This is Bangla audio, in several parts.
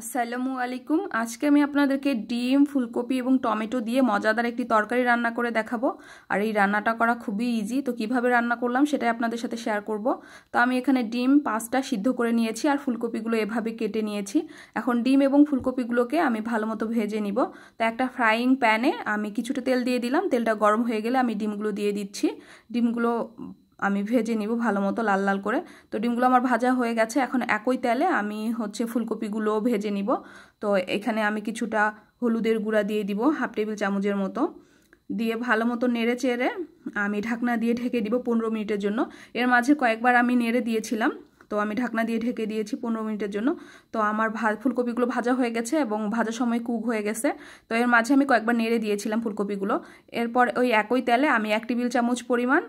আসসালামু আলাইকুম আজকে আমি আপনাদেরকে ডিম ফুলকপি এবং টমেটো দিয়ে মজাদার একটি তরকারি রান্না করে দেখাবো আর এই রান্নাটা করা খুবই ইজি তো কিভাবে রান্না করলাম সেটাই আপনাদের সাথে শেয়ার করব তো আমি এখানে ডিম পাঁচটা সিদ্ধ করে নিয়েছি আর ফুলকপিগুলো এভাবে কেটে নিয়েছি এখন ডিম এবং ফুলকপিগুলোকে আমি ভালো মতো ভেজে নিব তো একটা ফ্রাইং প্যানে আমি কিছুটা তেল দিয়ে দিলাম তেলটা গরম হয়ে গেলে আমি ডিমগুলো দিয়ে দিচ্ছি ডিমগুলো আমি ভেজে নিব ভালো মতো লাল লাল করে তো ডিমগুলো আমার ভাজা হয়ে গেছে এখন একই তেলে আমি হচ্ছে ফুলকপিগুলোও ভেজে নিব তো এখানে আমি কিছুটা হলুদের গুঁড়া দিয়ে দিব হাফ টেবিল চামচের মতো দিয়ে ভালো মতো নেড়ে চেড়ে আমি ঢাকনা দিয়ে ঢেকে দিব পনেরো মিনিটের জন্য এর মাঝে কয়েকবার আমি নেড়ে দিয়েছিলাম তো আমি ঢাকনা দিয়ে ঢেকে দিয়েছি পনেরো মিনিটের জন্য তো আমার ফুলকপিগুলো ভাজা হয়ে গেছে এবং ভাজার সময় কুক হয়ে গেছে তো এর মাঝে আমি কয়েকবার নেড়ে দিয়েছিলাম ফুলকপিগুলো এরপর ওই একই তেলে আমি এক টেবিল চামচ পরিমাণ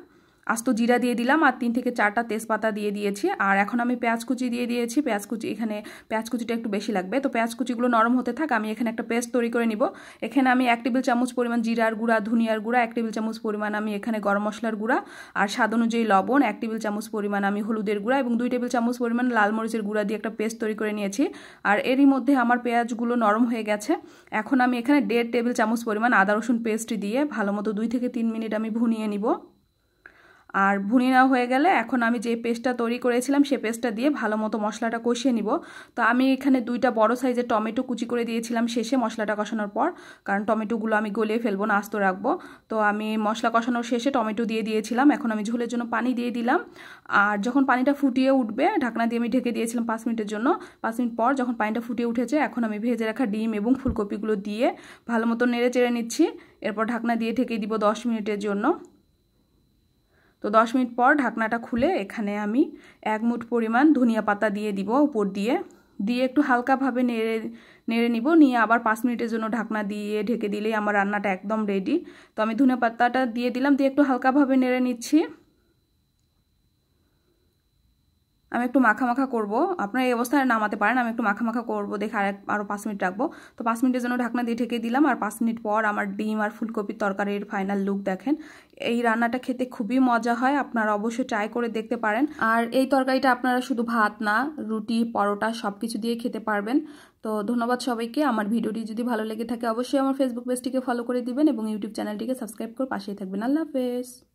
আস্ত জিরা দিয়ে দিলাম আর তিন থেকে চারটা তেজপাতা দিয়ে দিয়েছি আর এখন আমি পেঁয়াজ কুচি দিয়ে দিয়েছি পেঁয়াজ কুচি এখানে পেঁয়াজ কুচিটা একটু বেশি লাগবে তো পেঁয়াজ কুচিগুলো নরম হতে থাক আমি এখানে একটা পেস্ট তৈরি করে নিব এখানে আমি এক টেবিল চামচ পরিমাণ জিরার গুঁড়া ধুনিয়ার গুঁড়া এক টেবিল চামচ পরিমাণ আমি এখানে গরম মশলার গুঁড়া আর স্বাদ অনুযায়ী লবণ এক টেবিল চামচ পরিমাণ আমি হলুদের গুঁড়া এবং দুই টেবিল চামচ পরিমাণ লাল মরিচের গুঁড়া দিয়ে একটা পেস্ট তৈরি করে নিয়েছি আর এরই মধ্যে আমার পেঁয়াজগুলো নরম হয়ে গেছে এখন আমি এখানে দেড় টেবিল চামচ পরিমাণ আদা রসুন পেস্ট দিয়ে ভালো মতো দুই থেকে তিন মিনিট আমি ভুনিয়ে নিব আর ভুনি নেওয়া হয়ে গেলে এখন আমি যে পেস্টটা তৈরি করেছিলাম সে পেস্টটা দিয়ে ভালো মতো মশলাটা কষিয়ে নিব তো আমি এখানে দুইটা বড় সাইজের টমেটো কুচি করে দিয়েছিলাম শেষে মশলাটা কষানোর পর কারণ টমেটোগুলো আমি গলিয়ে ফেলবো না আস্ত রাখবো তো আমি মশলা কষানোর শেষে টমেটো দিয়ে দিয়েছিলাম এখন আমি ঝোলের জন্য পানি দিয়ে দিলাম আর যখন পানিটা ফুটিয়ে উঠবে ঢাকনা দিয়ে আমি ঢেকে দিয়েছিলাম পাঁচ মিনিটের জন্য পাঁচ মিনিট পর যখন পানিটা ফুটিয়ে উঠেছে এখন আমি ভেজে রাখা ডিম এবং ফুলকপিগুলো দিয়ে ভালো মতো নেড়ে চেড়ে নিচ্ছি এরপর ঢাকনা দিয়ে ঢেকে দিব দশ মিনিটের জন্য তো দশ মিনিট পর ঢাকনাটা খুলে এখানে আমি এক মুঠ পরিমাণ ধনিয়া পাতা দিয়ে দিব উপর দিয়ে দিয়ে একটু হালকাভাবে নেড়ে নেড়ে নিব নিয়ে আবার পাঁচ মিনিটের জন্য ঢাকনা দিয়ে ঢেকে দিলেই আমার রান্নাটা একদম রেডি তো আমি ধনিয়া পাতাটা দিয়ে দিলাম দিয়ে একটু হালকাভাবে নেড়ে নিচ্ছি আমি একটু মাখা মাখা করবো আপনারা এই অবস্থায় নামাতে পারেন আমি একটু মাখা মাখা করবো দেখে আর এক আরও পাঁচ মিনিট রাখবো তো পাঁচ মিনিটের জন্য ঢাকনা দিয়ে ঢেকে দিলাম আর পাঁচ মিনিট পর আমার ডিম আর ফুলকপির তরকারির ফাইনাল লুক দেখেন এই রান্নাটা খেতে খুবই মজা হয় আপনারা অবশ্যই ট্রাই করে দেখতে পারেন আর এই তরকারিটা আপনারা শুধু ভাত না রুটি পরোটা সব কিছু দিয়ে খেতে পারবেন তো ধন্যবাদ সবাইকে আমার ভিডিওটি যদি ভালো লেগে থাকে অবশ্যই আমার ফেসবুক পেজটিকে ফলো করে দিবেন এবং ইউটিউব চ্যানেলটিকে সাবস্ক্রাইব করে পাশেই থাকবেন আল্লাহ হাফেজ